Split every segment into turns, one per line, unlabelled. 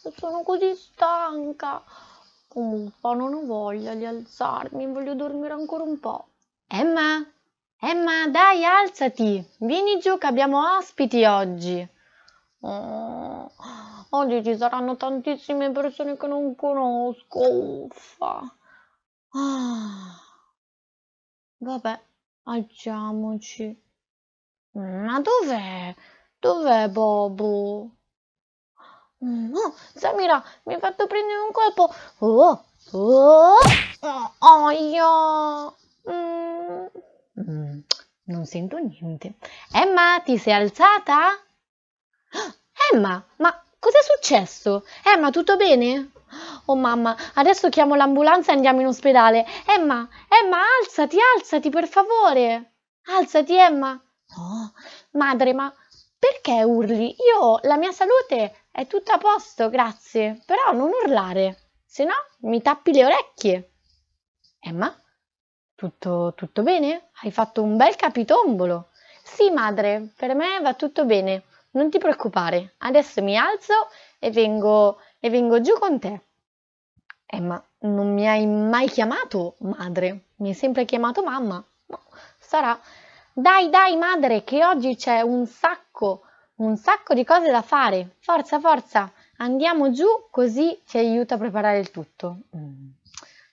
po', sono così stanca. Comunque non ho voglia di alzarmi, voglio dormire ancora un po'. Emma, Emma, dai, alzati, vieni giù che abbiamo ospiti oggi. Oh, oggi ci saranno tantissime persone che non conosco, uffa. Ah. Vabbè, alziamoci. Ma dov'è? Dov'è Bobo? No, mm, oh, Samira, mi hai fatto prendere un colpo. Oh, oh, oh, oh io. Mm. Mm, non sento niente. Emma, ti sei alzata? Emma, ma cos'è successo? Emma, tutto bene? Oh mamma, adesso chiamo l'ambulanza e andiamo in ospedale. Emma, Emma, alzati, alzati, per favore. Alzati, Emma. Oh, madre, ma perché urli? Io la mia salute è tutto a posto, grazie, però non urlare, se no mi tappi le orecchie. Emma? Tutto, tutto bene? Hai fatto un bel capitombolo. Sì, madre, per me va tutto bene. Non ti preoccupare, adesso mi alzo e vengo, e vengo giù con te. Emma, non mi hai mai chiamato madre, mi hai sempre chiamato mamma. No, boh, sarà. Dai, dai, madre, che oggi c'è un sacco un sacco di cose da fare. Forza, forza, andiamo giù così ti aiuta a preparare il tutto. Mm.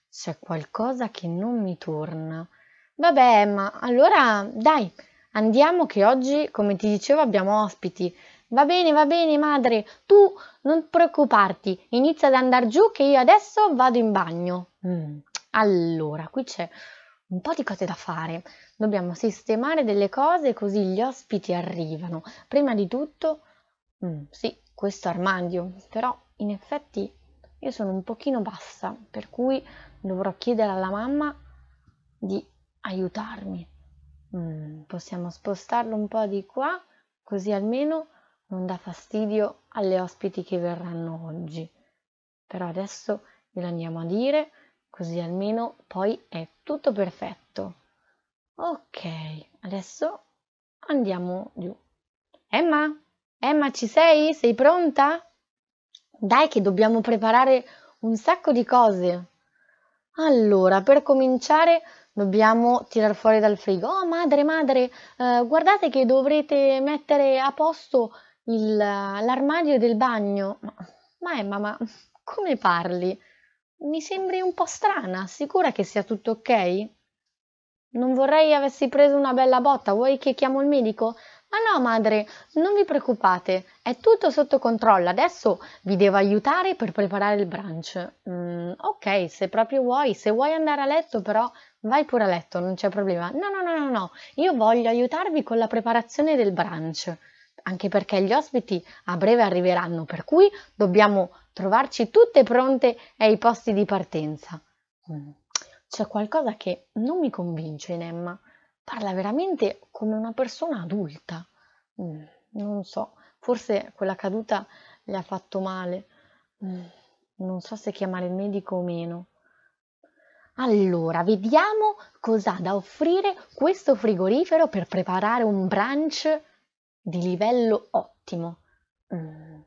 C'è qualcosa che non mi torna. Vabbè, ma allora dai, andiamo che oggi, come ti dicevo, abbiamo ospiti. Va bene, va bene, madre, tu non preoccuparti, inizia ad andare giù che io adesso vado in bagno. Mm. Allora, qui c'è un po' di cose da fare. Dobbiamo sistemare delle cose così gli ospiti arrivano. Prima di tutto, mh, mm, sì, questo armadio, però in effetti io sono un pochino bassa, per cui dovrò chiedere alla mamma di aiutarmi. Mm, possiamo spostarlo un po' di qua, così almeno non dà fastidio alle ospiti che verranno oggi. Però adesso glielo andiamo a dire così almeno poi è tutto perfetto. Ok, adesso andiamo giù. Emma, Emma ci sei? Sei pronta? Dai che dobbiamo preparare un sacco di cose. Allora, per cominciare dobbiamo tirar fuori dal frigo. Oh madre, madre, eh, guardate che dovrete mettere a posto l'armadio del bagno. Ma, ma Emma, ma come parli? Mi sembri un po' strana, sicura che sia tutto ok? Non vorrei avessi preso una bella botta, vuoi che chiamo il medico? Ma no, madre, non vi preoccupate, è tutto sotto controllo. Adesso vi devo aiutare per preparare il brunch. Mm, ok, se proprio vuoi, se vuoi andare a letto, però vai pure a letto, non c'è problema. No, no, no, no, no, io voglio aiutarvi con la preparazione del brunch, anche perché gli ospiti a breve arriveranno, per cui dobbiamo trovarci tutte pronte ai posti di partenza. Mm. C'è qualcosa che non mi convince in Emma. Parla veramente come una persona adulta. Mm. Non so, forse quella caduta le ha fatto male. Mm. Non so se chiamare il medico o meno. Allora, vediamo cosa ha da offrire questo frigorifero per preparare un brunch di livello ottimo. Mm,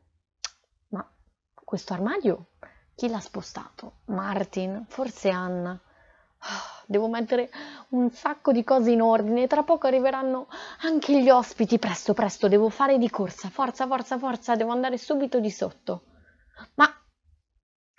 questo armadio? Chi l'ha spostato? Martin? Forse Anna? Ah, devo mettere un sacco di cose in ordine, tra poco arriveranno anche gli ospiti, presto, presto, devo fare di corsa, forza, forza, forza, devo andare subito di sotto. Ma,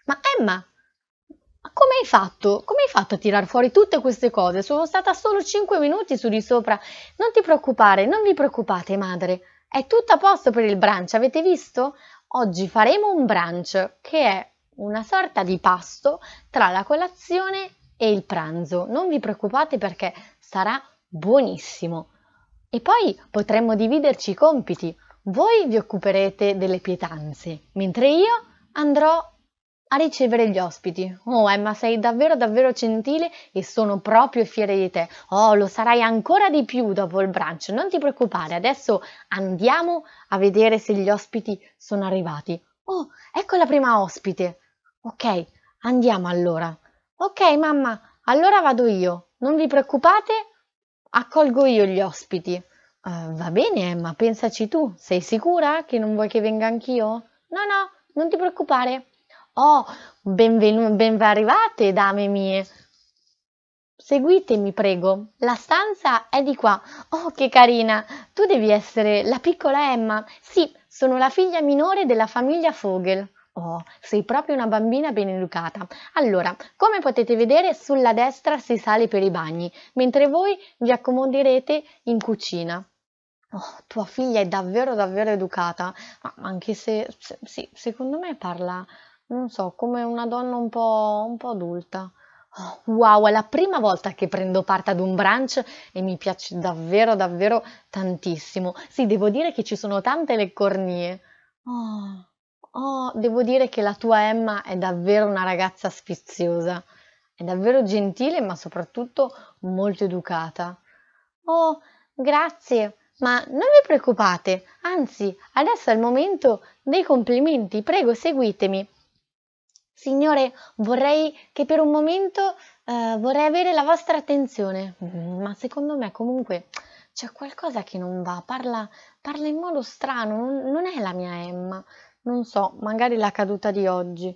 ma Emma, ma come hai fatto? Come hai fatto a tirar fuori tutte queste cose? Sono stata solo 5 minuti su di sopra, non ti preoccupare, non vi preoccupate, madre, è tutto a posto per il branch, avete visto? oggi faremo un brunch che è una sorta di pasto tra la colazione e il pranzo. Non vi preoccupate perché sarà buonissimo. E poi potremmo dividerci i compiti. Voi vi occuperete delle pietanze, mentre io andrò a ricevere gli ospiti. Oh Emma, eh, sei davvero davvero gentile e sono proprio fiera di te. Oh, lo sarai ancora di più dopo il brunch, non ti preoccupare, adesso andiamo a vedere se gli ospiti sono arrivati. Oh, ecco la prima ospite. Ok, andiamo allora. Ok mamma, allora vado io. Non vi preoccupate, accolgo io gli ospiti. Uh, va bene Emma, pensaci tu. Sei sicura che non vuoi che venga anch'io? No, no, non ti preoccupare. Oh, benvenu- ben arrivate, dame mie. Seguitemi, prego. La stanza è di qua. Oh, che carina. Tu devi essere la piccola Emma. Sì, sono la figlia minore della famiglia Vogel. Oh, sei proprio una bambina ben educata. Allora, come potete vedere, sulla destra si sale per i bagni, mentre voi vi accomoderete in cucina. Oh, tua figlia è davvero davvero educata, ma anche se, se sì, secondo me parla non so, come una donna un po', un po' adulta. wow, è la prima volta che prendo parte ad un brunch e mi piace davvero, davvero tantissimo. Sì, devo dire che ci sono tante le cornie. Oh, oh, devo dire che la tua Emma è davvero una ragazza sfiziosa. È davvero gentile, ma soprattutto molto educata. Oh, grazie. Ma non vi preoccupate, anzi, adesso è il momento dei complimenti. Prego, seguitemi. Signore, vorrei che per un momento eh, vorrei avere la vostra attenzione, mm, ma secondo me comunque c'è qualcosa che non va, parla, parla in modo strano, non, non è la mia Emma, non so, magari la caduta di oggi.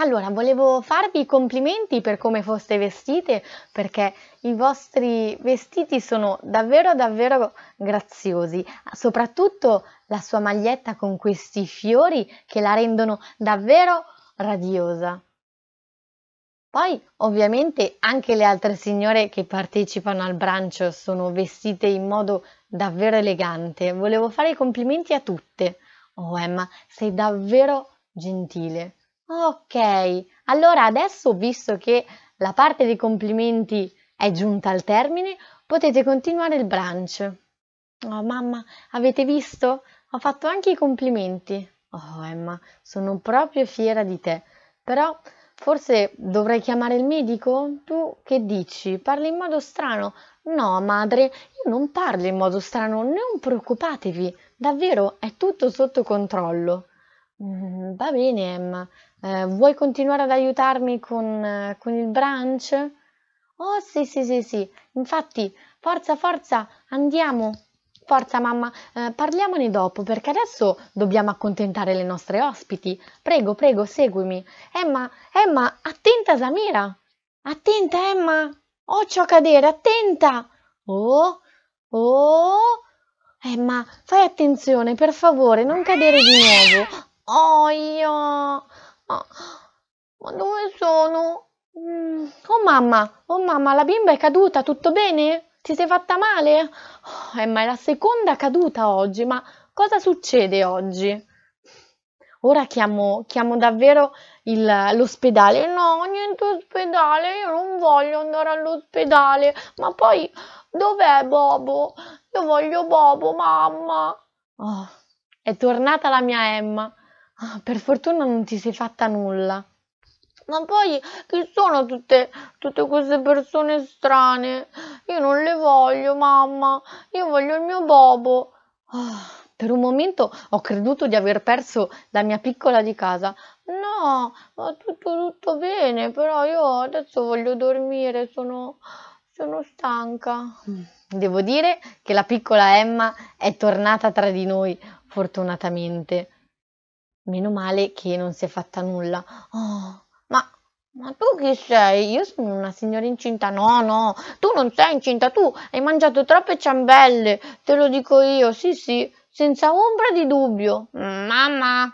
Allora, volevo farvi i complimenti per come foste vestite, perché i vostri vestiti sono davvero davvero graziosi, soprattutto la sua maglietta con questi fiori che la rendono davvero radiosa. Poi ovviamente anche le altre signore che partecipano al brancio sono vestite in modo davvero elegante. Volevo fare i complimenti a tutte. Oh Emma, sei davvero gentile. Ok, allora adesso visto che la parte dei complimenti è giunta al termine, potete continuare il brunch. Oh mamma, avete visto? Ho fatto anche i complimenti. Oh Emma, sono proprio fiera di te, però forse dovrei chiamare il medico? Tu che dici? Parli in modo strano? No, madre, io non parlo in modo strano, non preoccupatevi, davvero è tutto sotto controllo. Mm, va bene, Emma, eh, vuoi continuare ad aiutarmi con, eh, con il branch? Oh sì, sì, sì, sì, infatti, forza, forza, andiamo. Forza mamma, eh, parliamone dopo perché adesso dobbiamo accontentare le nostre ospiti. Prego, prego, seguimi. Emma, Emma, attenta Samira. Attenta Emma. Oh, ciò cadere, attenta. Oh, oh. Emma, fai attenzione, per favore, non cadere di nuovo. Oh, io. Oh, ma dove sono? Mm. Oh mamma, oh mamma, la bimba è caduta, tutto bene? Ti sei fatta male? Oh, Emma, è la seconda caduta oggi, ma cosa succede oggi? Ora chiamo, chiamo davvero il, l'ospedale. No, niente ospedale, io non voglio andare all'ospedale. Ma poi dov'è Bobo? Io voglio Bobo, mamma. Oh, è tornata la mia Emma. Oh, per fortuna non ti sei fatta nulla. Ma poi chi sono tutte, tutte queste persone strane? Io non le voglio, mamma. Io voglio il mio Bobo. Oh, per un momento ho creduto di aver perso la mia piccola di casa. No, va tutto, tutto bene, però io adesso voglio dormire, sono, sono stanca. Mm, devo dire che la piccola Emma è tornata tra di noi, fortunatamente. Meno male che non si è fatta nulla. Oh, ma tu chi sei? Io sono una signora incinta. No, no, tu non sei incinta, tu hai mangiato troppe ciambelle, te lo dico io, sì, sì, senza ombra di dubbio. Mamma,